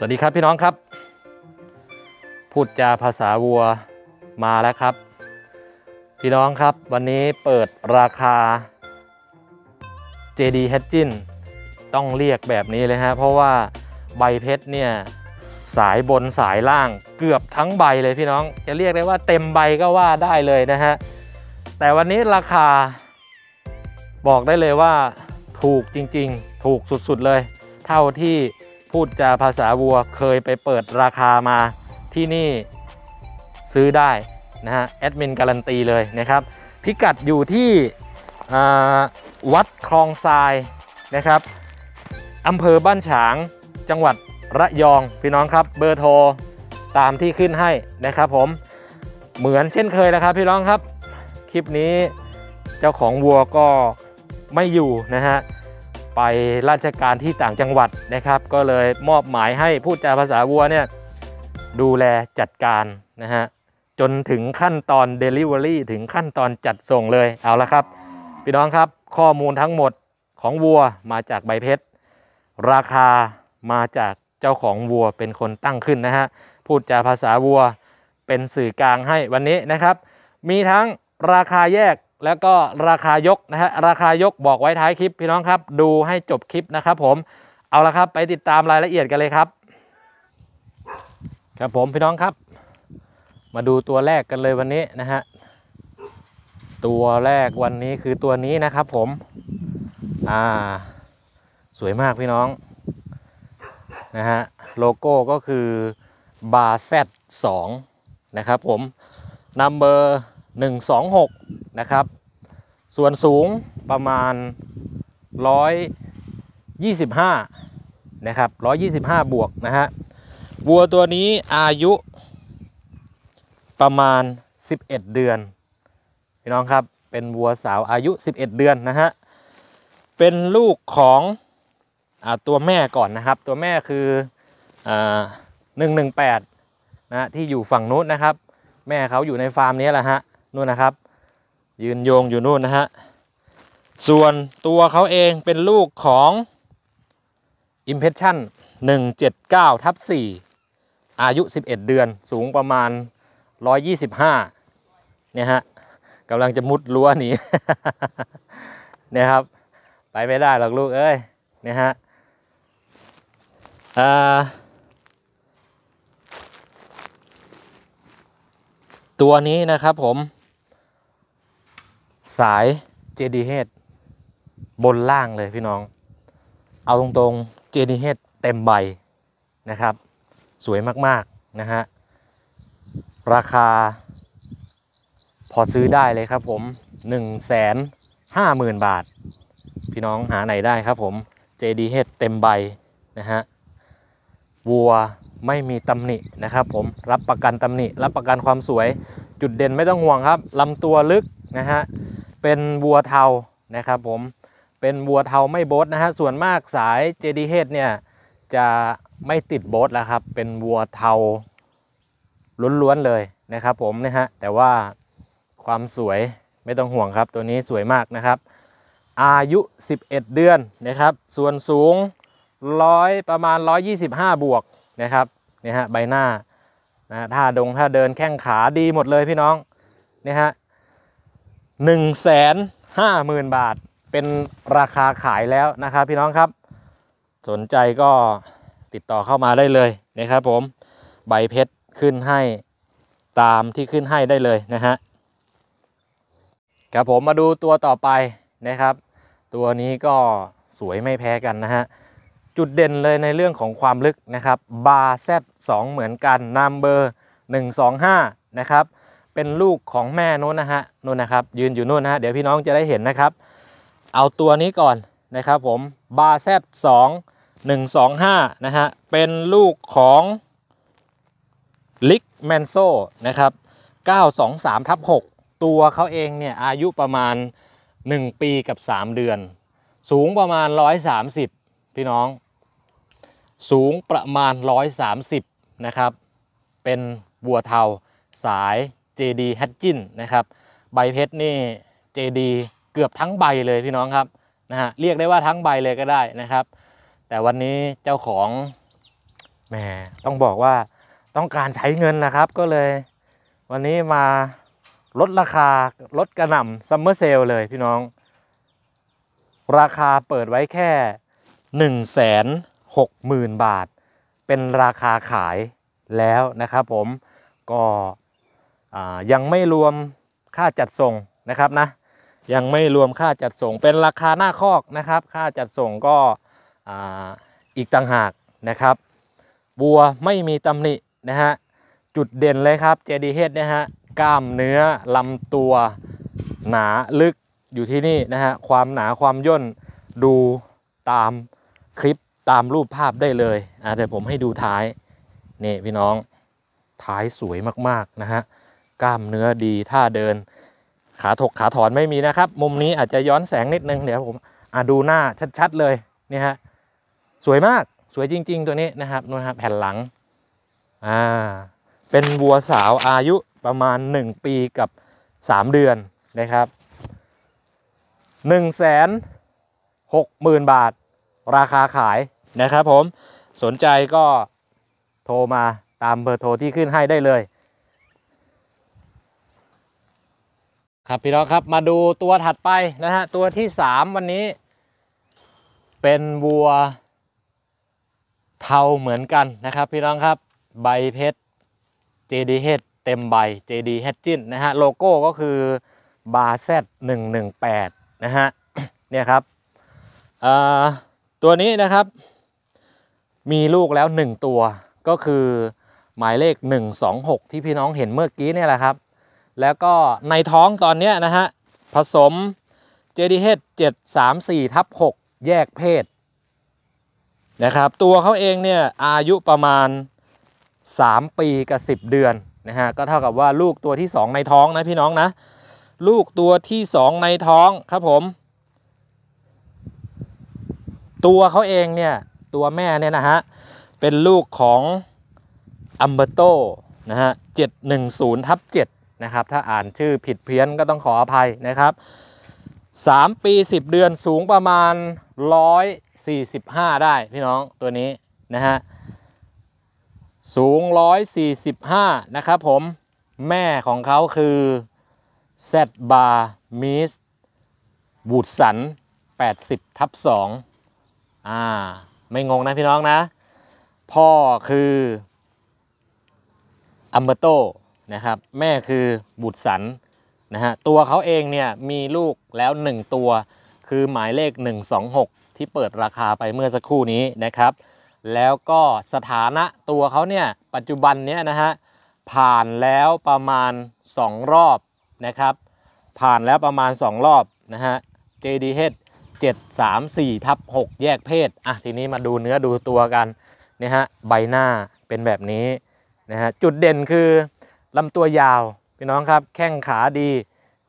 สวัสดีครับพี่น้องครับพูดจาภาษาวัวมาแล้วครับ พี่น้องครับวันนี้เปิดราคา JD h e d g i n ต้องเรียกแบบนี้เลยฮะเพราะว่าใบเพชรเนี่ย สายบนสายล่างเกือบทั้งใบเลยพี่น้องจะเรียกได้ว่าเต็มใบก็ว่าได้เลยนะฮะ แต่วันนี้ราคา บอกได้เลยว่าถูกจริง ๆ ถูกสุดๆเลย เท่าที่พูดจาภาษาวัวเคยไปเปิดราคามาที่นี่ซื้อได้นะฮะแอดมินการันตีเลยนะครับพิกัดอยู่ที่วัดคลองทรายนะครับอำเภอบ้านฉางจังหวัดระยองพี่น้องครับเบอร์โทร ตามที่ขึ้นให้นะครับ ผมเหมือนเช่นเคยนะครับ พี่น้องครับคลิปนี้เจ้าของวัวก็ไม่อยู่นะฮะไปราชการที่ต่างจังหวัดนะครับ ก็เลยมอบหมายให้พูดจาภาษาวัวเนี่ยดูแลจัดการนะฮะจนถึงขั้นตอน Delivery ถึงขั้นตอนจัดส่งเลยเอาละครับ พี่น้องครับข้อมูลทั้งหมดของวัวมาจากใบเพชร ราคามาจากเจ้าของวัวเป็นคนตั้งขึ้นนะฮะพูดจาภาษาวัวเป็นสื่อกลางให้วันนี้นะครับ มีทั้งราคาแยกแล้วก็ราคายกนะฮะราคายกบอกไว้ท้ายคลิปพี่น้องครับดูให้จบคลิปนะครับผมเอาละครับไปติดตามรายละเอียดกันเลยครับ ครับผมพี่น้องครับ มาดูตัวแรกกันเลยวันนี้นะฮะตัวแรกวันนี้คือตัวนี้นะครับผม อ่า สวยมากพี่น้อง นะฮะโลโก้ก็คือบาร์เซตสองนะครับผมนัมเบอร์126นะครับส่วนสูงประมาณ 125นะครับ125 บวกนะฮะวัวตัวนี้อายุประมาณ 11 เดือนพี่น้องครับเป็นวัวสาวอายุ 11 เดือนนะฮะเป็นลูกของอตัวแม่ก่อนนะครับตัวแม่คืออ118นะที่อยู่ฝั่งนู้นนะครับแม่เขาอยู่ในฟาร์มนี้แหละฮะนู่นนะครับ ยืนโยงอยู่นู่นนะฮะส่วนตัวเขาเองเป็นลูกของ Impression 179ทับ 4 อายุ 11 เดือนสูงประมาณ 125 เนี่ยฮะกำลังจะมุดรั้วหนีเนี่ยครับ ไปไม่ได้หรอกลูกเอ้ยเนี่ยฮะตัวนี้นะครับผมสายเจดีเฮดบนล่างเลยพี่ น้อง เอาตรงๆเจดีเฮดเต็มใบนะครับ สวยมาก ๆ นะฮะ ราคา พอซื้อได้เลยครับผม 1 5 0 0 0 0 บาท พี่น้องหาไหนได้ครับผม เจดีเฮดเต็มใบนะฮะวัวไม่มีตำหนินะครับผม รับประกันตำหนิ รับประกันความสวย จุดเด่นไม่ต้องห่วงครับ ลำตัวลึกนะฮะ เป็นวัวเทา นะครับผม เป็นวัวเทาไม่โบทนะฮะ ส่วนมากสายเจดีเฮดเนี่ยจะไม่ติดโบทแล้วครับ เป็นวัวเทาล้วนๆเลยนะครับผมนะฮะ แต่ว่าความสวยไม่ต้องห่วงครับ ตัวนี้สวยมากนะครับ อายุ 11 เดือนนะครับ ส่วนสูงร้อยประมาณ 125 บวกนะครับนี่ฮะใบหน้านะถ้าดงถ้าเดินแข้งขาดีหมดเลยพี่น้องนี่ฮะ1 5 0 0 0 0 บาทเป็นราคาขายแล้วนะครับ พี่น้องครับ สนใจก็ติดต่อเข้ามาได้เลยนะครับ ผมใบเพชรขึ้นให้ตามที่ขึ้นให้ได้เลยนะฮะครับผมมาดูตัวต่อไปนะครับ ตัวนี้ก็สวยไม่แพ้กันนะฮะจุดเด่นเลยในเรื่องของความลึกนะครับบาร์เซตสองเหมือนกันนัมเบอร์125 นะครับเป็นลูกของแม่นู้นนะฮะนู่นนะครับ ยืนอยู่นู่นนะฮะ เดี๋ยวพี่น้องจะได้เห็นนะครับ เอาตัวนี้ก่อนนะครับผม บาแซดสองหนึ่งสองห้านะฮะ เป็นลูกของลิกแมนโซนะครับ923ทับ6ตัวเขาเองเนี่ยอายุประมาณ 1 ปีกับ 3 เดือน สูงประมาณ 130 พี่น้อง สูงประมาณ 130นะครับ เป็นบัวเทาสาย JD h a t c h i n นะครับ ใบเพชรนี่ JD เกือบทั้งใบเลยพี่น้องครับ นะฮะ เรียกได้ว่าทั้งใบเลยก็ได้นะครับ แต่วันนี้เจ้าของแหมต้องบอกว่าต้องการใช้เงินนะครับก็เลย วันนี้มาลดราคาลดกระหน่ำซัมเมอร์เซลเลยพี่น้อง ราคาเปิดไว้แค่ 1 6 0 0 0 0 บาท เป็นราคาขายแล้วนะครับผมก็ยังไม่รวมค่าจัดส่งนะครับนะ ยังไม่รวมค่าจัดส่งเป็นราคาหน้าคอกนะครับ ค่าจัดส่งก็อีกต่างหากนะครับ บัวไม่มีตำหนินะฮะจุดเด่นเลยครับเจดีเฮดนะฮะกล้ามเนื้อลำตัวหนาลึกอยู่ที่นี่นะฮะความหนาความย่น ดูตามคลิปตามรูปภาพได้เลยเดี๋ยวผมให้ดูท้าย นี่พี่น้องท้ายสวยมากๆนะฮะกล้ามเนื้อดีท่าเดินขาถกขาถอนไม่มีนะครับ มุมนี้อาจจะย้อนแสงนิดนึง เดี๋ยวผม อ่ะดูหน้าชัดๆเลยนี่ฮะสวยมากสวยจริง ๆตัวนี้นะครับนู่นครับแผ่นหลังอ่าเป็นวัวสาวอายุประมาณ 1 ปีกับ 3 เดือนนะครับ1 6 0 0 0 0 บาท ราคาขายนะครับผม สนใจก็โทรมาตามเบอร์โทรที่ขึ้นให้ได้เลยครับ พี่น้อง ครับ มาดูตัวถัดไปนะฮะ ตัวที่สามวันนี้ เป็นวัวเทาเหมือนกันนะครับ พี่น้อง ครับ ใบเพชร JDH เต็มใบ JD h e d จิ n นะฮะโลโก้ก็คือบาเซตหนึ่งหนึ่งแปดนะฮะ เนี่ยครับตัวนี้นะครับ มีลูกแล้ว 1 ตัวก็คือหมายเลข 126 ที่พี่น้องเห็นเมื่อกี้เนี่ยแหละครับแล้วก็ในท้องตอนนี้นะฮะผสม JDH 734ทับ 6 แยกเพศนะครับตัวเขาเองเนี่ยอายุประมาณ 3 ปีกับ 10 เดือนนะฮะก็เท่ากับว่าลูกตัวที่ 2 ในท้องนะพี่น้องนะ ลูกตัวที่ 2 ในท้องครับผม ตัวเขาเองเนี่ยตัวแม่เนี่ยนะฮะเป็นลูกของอัมเบโตนะฮะ710ทับ7นะครับ ถ้าอ่านชื่อผิดเพี้ยนก็ต้องขออภัยนะครับ 3 ปี 10 เดือนสูงประมาณ 145 ได้พี่น้อง ตัวนี้นะฮะสูง 145 นะครับผม แม่ของเขาคือเซตบาร์มิสบูดสัน 80ทับ2อ่าไม่งงนะพี่น้องนะพ่อคืออัมเบโตนะครับแม่คือบุตรสันนะฮะตัวเขาเองเนี่ยมีลูกแล้ว 1 ตัว คือหมายเลข 126 ที่เปิดราคาไปเมื่อสักครู่นี้นะครับแล้วก็สถานะตัวเขาเนี่ยปัจจุบันเนี้ยนะฮะผ่านแล้วประมาณ 2 รอบนะครับผ่านแล้วประมาณ 2 รอบนะฮะ JDH 734ทับ6แยกเพศอ่ะทีนี้มาดูเนื้อดูตัวกันนะฮะใบหน้าเป็นแบบนี้นะฮะจุดเด่นคือลำตัวยาวพี่น้องครับแข้งขาดี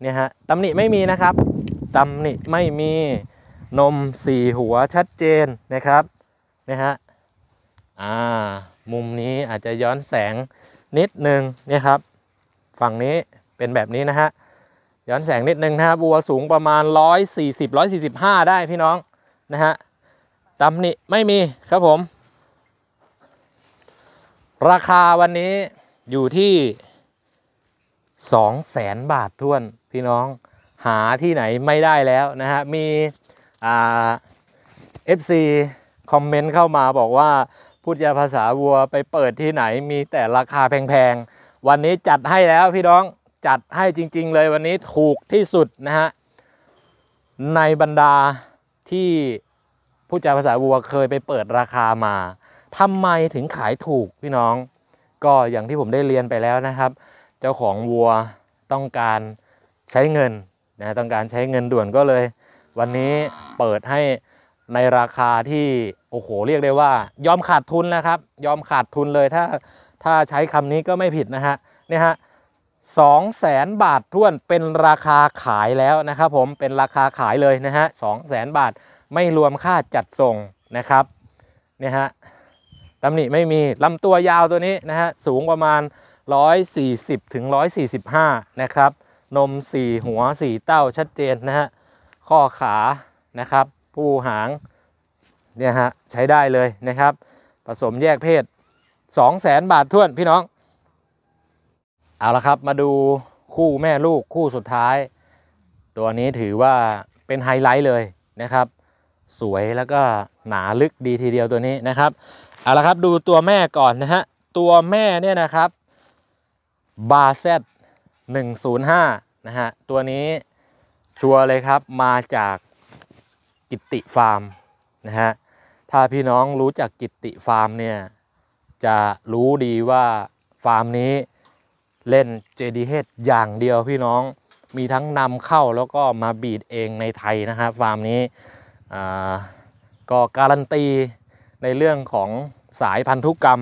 เนี่ยฮะตำหนิไม่มีนะครับตำหนิไม่มีนมสี่หัวชัดเจนนะครับนะฮะอ่ามุมนี้อาจจะย้อนแสงนิดนึงเนี่ยครับฝั่งนี้เป็นแบบนี้นะฮะย้อนแสงนิดนึงนะฮะบัวสูงประมาณ 140 145 ได้พี่น้องนะฮะตำหนิไม่มีครับผม ราคาวันนี้อยู่ที่สองแสนบาทท่วน พี่น้องหาที่ไหนไม่ได้แล้วนะฮะมีเอฟซีคอมเมนต์เข้ามาบอกว่าพูดยาภาษาวัว ไปเปิดที่ไหนมีแต่ราคาแพงๆวันนี้จัดให้แล้วพี่น้องจัดให้จริง ๆ เลยวันนี้ถูกที่สุดนะฮะในบรรดาที่ผู้จาภาษาวัวเคยไปเปิดราคามาทำไมถึงขายถูกพี่น้อง ก็อย่างที่ผมได้เรียนไปแล้วนะครับเจ้าของวัวต้องการใช้เงินนะต้องการใช้เงินด่วนก็เลย วันนี้เปิดให้ในราคาที่ โอ้โหเรียกได้ว่า ยอมขาดทุนนะครับ ยอมขาดทุนเลยถ้าถ้าใช้คำนี้ก็ไม่ผิดนะฮะเนี่ยฮะสองแสนบาททวนเป็นราคาขายแล้วนะครับผมเป็นราคาขายเลยนะฮะสองแสนบาทไม่รวมค่าจัดส่งนะครับเนี่ยฮะตำหนิไม่มีลำตัวยาวตัวนี้นะฮะสูงประมาณ140ถึง145นะครับ นม 4 หัว 4 เต้าชัดเจนนะฮะข้อขานะครับผู้หางเนี่ยฮะใช้ได้เลยนะครับผสมแยกเพศ 200,000 บาททวนพี่น้องเอาละครับมาดูคู่แม่ลูกคู่สุดท้าย ตัวนี้ถือว่าเป็นไฮไลท์เลยนะครับ สวยแล้วก็หนาลึกดีทีเดียวตัวนี้นะครับเอาละครับดูตัวแม่ก่อนนะฮะตัวแม่เนี่ยนะครับบาเซต105 นะฮะ ตัวนี้ชัวร์เลยครับ มาจากกิติฟาร์มนะฮะ ถ้าพี่น้องรู้จักกิติฟาร์มเนี่ย จะรู้ดีว่าฟาร์มนี้เล่น JD h e a d อย่างเดียวพี่น้อง มีทั้งนำเข้าแล้วก็มาบีดเองในไทยนะครับฟาร์มนี้ ก็การันตีในเรื่องของสายพันธุกรรม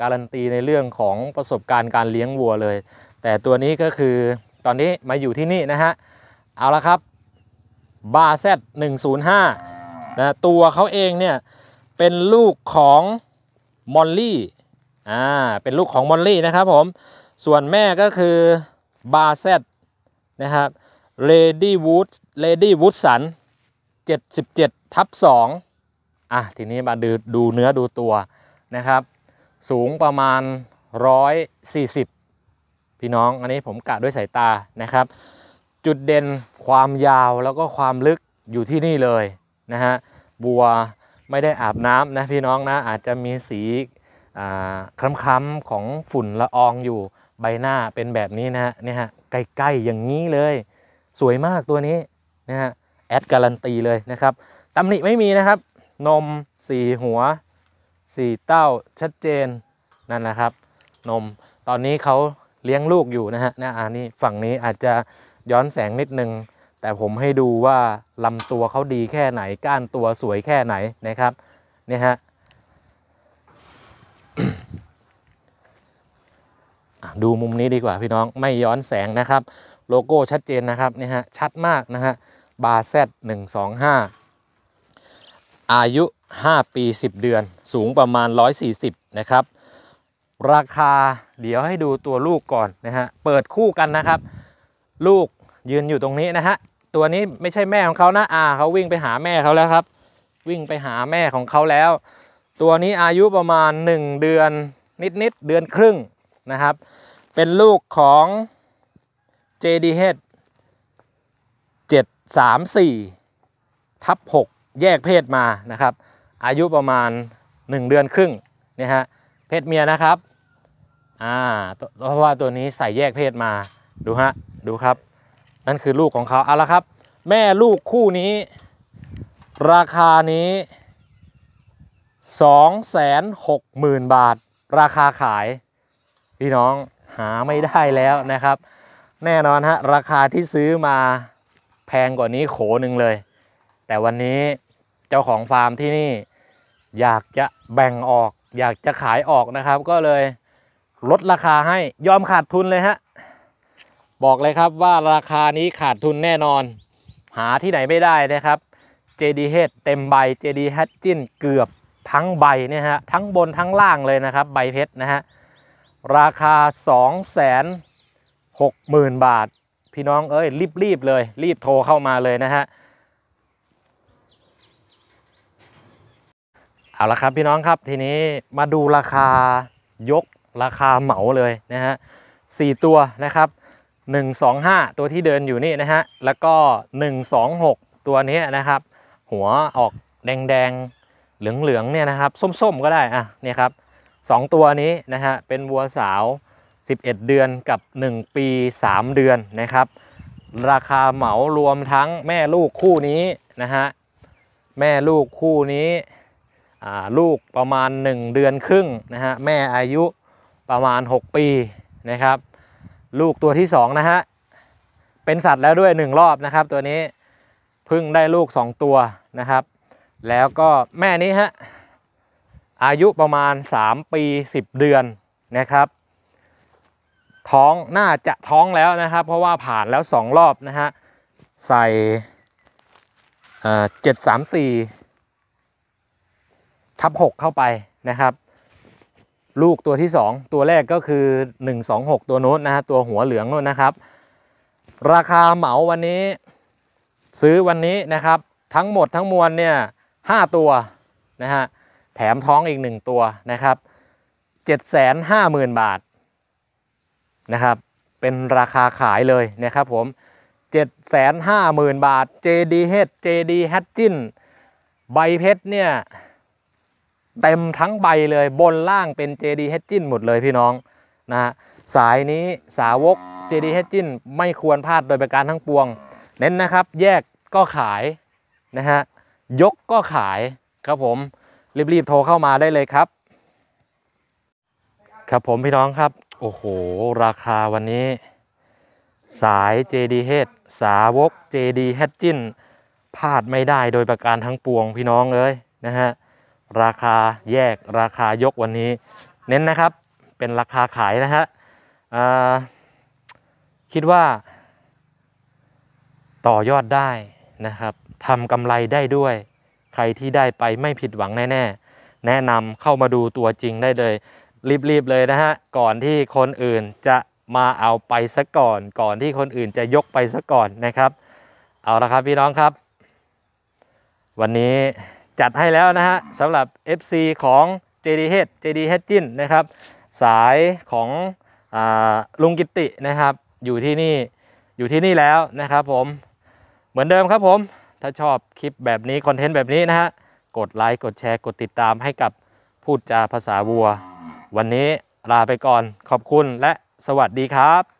การันตีในเรื่องของประสบการณ์การเลี้ยงวัวเลย แต่ตัวนี้ก็คือตอนนี้มาอยู่ที่นี่นะฮะ เอาละครับบาเซตหนึ่งศูนย์ห้านะตัวเขาเองเนี่ย เป็นลูกของมอลลี่ อ่าเป็นลูกของมอลลี่นะครับผมส่วนแม่ก็คือบาเซตนะครับเลดี้วูดเลดี้วูดสัน77ทับ2อ่ะทีนี้มาดูดูเนื้อดูตัวนะครับสูงประมาณ 140พี่น้องอันนี้ผมกะด้วยสายตานะครับ จุดเด่นความยาวแล้วก็ความลึกอยู่ที่นี่เลยนะฮะบัวไม่ได้อาบน้ำนะพี่น้องนะ อาจจะมีสีคล้ำๆของฝุ่นละอองอยู่ใบหน้าเป็นแบบนี้นะฮะเนี่ยฮะใกล้ๆอย่างนี้เลย สวยมากตัวนี้นะฮะแอดการันตีเลยนะครับตำหนิไม่มีนะครับ นมสีหัวสี่เต้าชัดเจนนั่นแหละครับ นมตอนนี้เขาเลี้ยงลูกอยู่นะฮะนะอันนี้ฝั่งนี้อาจจะย้อนแสงนิดนึงแต่ผมให้ดูว่าลำตัวเขาดีแค่ไหนก้านตัวสวยแค่ไหนนะครับเนี่ยฮะดูมุมนี้ดีกว่าพี่น้องไม่ย้อนแสงนะครับ โลโก้ชัดเจนนะครับนี่ฮะชัดมากนะฮะบาร์เซตหนึ่งสองห้าอายุ 5 ปี 10 เดือน สูงประมาณ 140 นะครับ ราคาเดี๋ยวให้ดูตัวลูกก่อนนะฮะ เปิดคู่กันนะครับ ลูกยืนอยู่ตรงนี้นะฮะ ตัวนี้ไม่ใช่แม่ของเขานะอ่าเขาวิ่งไปหาแม่เขาแล้วครับ วิ่งไปหาแม่ของเขาแล้ว ตัวนี้อายุประมาณ 1 เดือนนิดๆเดือนครึ่งนะครับ เป็นลูกของ JDH 734 ทับ6แยกเพศมา นะครับ อายุประมาณ 1 เดือนครึ่ง เนี่ยฮะ เพศเมียนะครับอ่าเพราะว่าตัวนี้ใส่แยกเพศมา ดูฮะ ดูครับ นั่นคือลูกของเขา เอาละครับ แม่ลูกคู่นี้ ราคานี้ 260,000 บาทราคาขาย พี่น้องหาไม่ได้แล้วนะครับ แน่นอนฮะราคาที่ซื้อมาแพงกว่านี้โขหนึ่งเลยแต่วันนี้เจ้าของฟาร์มที่นี่อยากจะแบ่งออก อยากจะขายออกนะครับ ก็เลยลดราคาให้ยอมขาดทุนเลยฮะ บอกเลยครับว่าราคานี้ขาดทุนแน่นอน หาที่ไหนไม่ได้นะครับ JD Head เต็มใบ JD h a t จิ้นเกือบทั้งใบเนี่ยฮะทั้งบนทั้งล่างเลยนะครับใบเพชรนะฮะ ราคา2 6 0 0 0 0 บาท พี่น้องเอ้ยรีบๆเลย รีบโทรเข้ามาเลยนะฮะเอาละครับพี่น้องครับทีนี้มาดูราคายกราคาเหมาเลยนะฮะสี่ตัวนะครับ125ตัวที่เดินอยู่นี่นะฮะแล้วก็ 126 ตัวนี้นะครับ หัวออกแดงแดงเหลืองเหลืองเนี่ยนะครับ ส้มๆ ก็ได้อ่ะเนี่ยครับสองตัวนี้นะฮะเป็นวัวสาว 11 เดือนกับ 1 ปี 3 เดือนนะครับ ราคาเหมารวมทั้งแม่ลูกคู่นี้นะฮะแม่ลูกคู่นี้ลูกประมาณ 1 เดือนครึ่งนะฮะแม่อายุประมาณ 6 ปีนะครับลูกตัวที่2นะฮะเป็นสัตว์แล้วด้วย 1 รอบนะครับตัวนี้พึ่งได้ลูก 2 ตัวนะครับแล้วก็แม่นี้ฮะอายุประมาณ 3 ปี 10 เดือนนะครับ ท้องน่าจะท้องแล้วนะครับเพราะว่าผ่านแล้ว 2 รอบนะฮะใส่เจ็ดสามสี่ทับ 6 เข้าไปนะครับ ลูกตัวที่ 2 ตัวแรกก็คือ 126 ตัวโน้ตนะฮะตัวหัวเหลืองโน้นนะครับ ราคาเหมาวันนี้ ซื้อวันนี้นะครับ ทั้งหมดทั้งมวลเนี่ยห้าตัวนะฮะแถมท้องอีกหนึ่งตัวนะครับเจ็ดแสนห้าหมื่นบาทนะครับ เป็นราคาขายเลยนะครับผมเจ็ดแสนห้าหมื่นบาท JD h e a d JD h a d g i n ใบเพชรเนี่ยเต็มทั้งใบเลยบนล่างเป็นเ JD h e d จินหมดเลยพี่น้องนะฮะสายนี้สาวกเ JD h e d จินไม่ควรพลาดโดยประการทั้งปวง เน้นนะครับ แยกก็ขายนะฮะยกก็ขายครับผมรีบๆโทรเข้ามาได้เลยครับครับ ผมพี่น้องครับ โอ้โหราคาวันนี้ สาย JD h e a d สาวก JD h e d จินพลาดไม่ได้โดยประการทั้งปวงพี่น้องเลยนะฮะราคาแยกราคายกวันนี้ เน้นนะครับเป็นราคาขายนะฮะคิดว่า ต่อยอดได้นะครับทำกำไรได้ด้วย ใครที่ได้ไปไม่ผิดหวังแน่ๆแนะนำเข้ามาดูตัวจริงได้เลย รีบๆเลยนะฮะก่อนที่คนอื่นจะมาเอาไปซะก่อน ก่อนที่คนอื่นจะยกไปซะก่อนนะครับ เอาละครับ พี่น้องครับ วันนี้จัดให้แล้วนะฮะสำหรับ FC ของ JDH JDH จินนะครับ สายของอลุงกิตินะครับ อยู่ที่นี่อยู่ที่นี่แล้วนะครับผมเหมือนเดิมครับผม ถ้าชอบคลิปแบบนี้ คอนเทนต์แบบนี้นะฮะ กดไลค์กดแชร์ กดติดตามให้กับพูดจาภาษาวัว วันนี้ลาไปก่อนขอบคุณและสวัสดีครับ